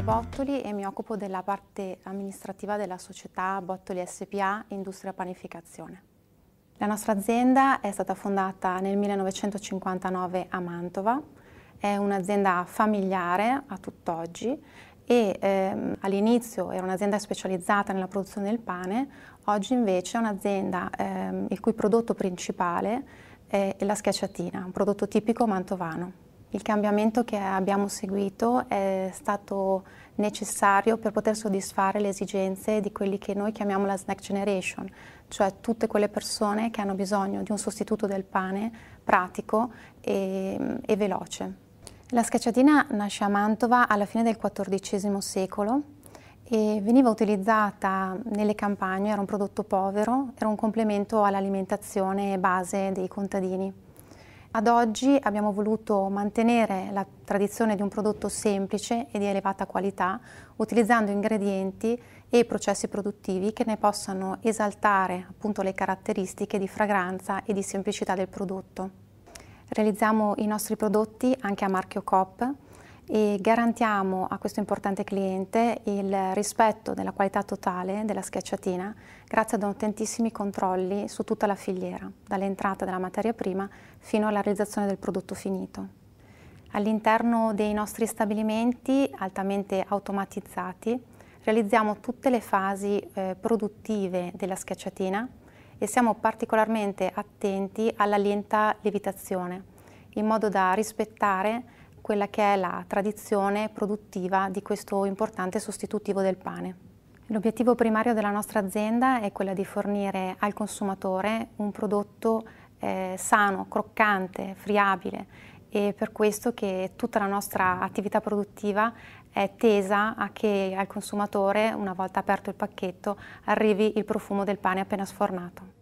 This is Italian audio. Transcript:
Patrizia Bottoli e mi occupo della parte amministrativa della società Bottoli SPA Industria Panificazione. La nostra azienda è stata fondata nel 1959 a Mantova, è un'azienda familiare a tutt'oggi e ehm, all'inizio era un'azienda specializzata nella produzione del pane, oggi invece è un'azienda ehm, il cui prodotto principale è la schiacciatina, un prodotto tipico mantovano. Il cambiamento che abbiamo seguito è stato necessario per poter soddisfare le esigenze di quelli che noi chiamiamo la snack generation, cioè tutte quelle persone che hanno bisogno di un sostituto del pane pratico e, e veloce. La scacciatina nasce a Mantova alla fine del XIV secolo e veniva utilizzata nelle campagne, era un prodotto povero, era un complemento all'alimentazione base dei contadini. Ad oggi abbiamo voluto mantenere la tradizione di un prodotto semplice e di elevata qualità utilizzando ingredienti e processi produttivi che ne possano esaltare appunto le caratteristiche di fragranza e di semplicità del prodotto. Realizziamo i nostri prodotti anche a marchio COP e garantiamo a questo importante cliente il rispetto della qualità totale della schiacciatina grazie ad attentissimi controlli su tutta la filiera, dall'entrata della materia prima fino alla realizzazione del prodotto finito. All'interno dei nostri stabilimenti altamente automatizzati realizziamo tutte le fasi eh, produttive della schiacciatina e siamo particolarmente attenti alla lenta levitazione in modo da rispettare quella che è la tradizione produttiva di questo importante sostitutivo del pane. L'obiettivo primario della nostra azienda è quello di fornire al consumatore un prodotto eh, sano, croccante, friabile e per questo che tutta la nostra attività produttiva è tesa a che al consumatore, una volta aperto il pacchetto, arrivi il profumo del pane appena sfornato.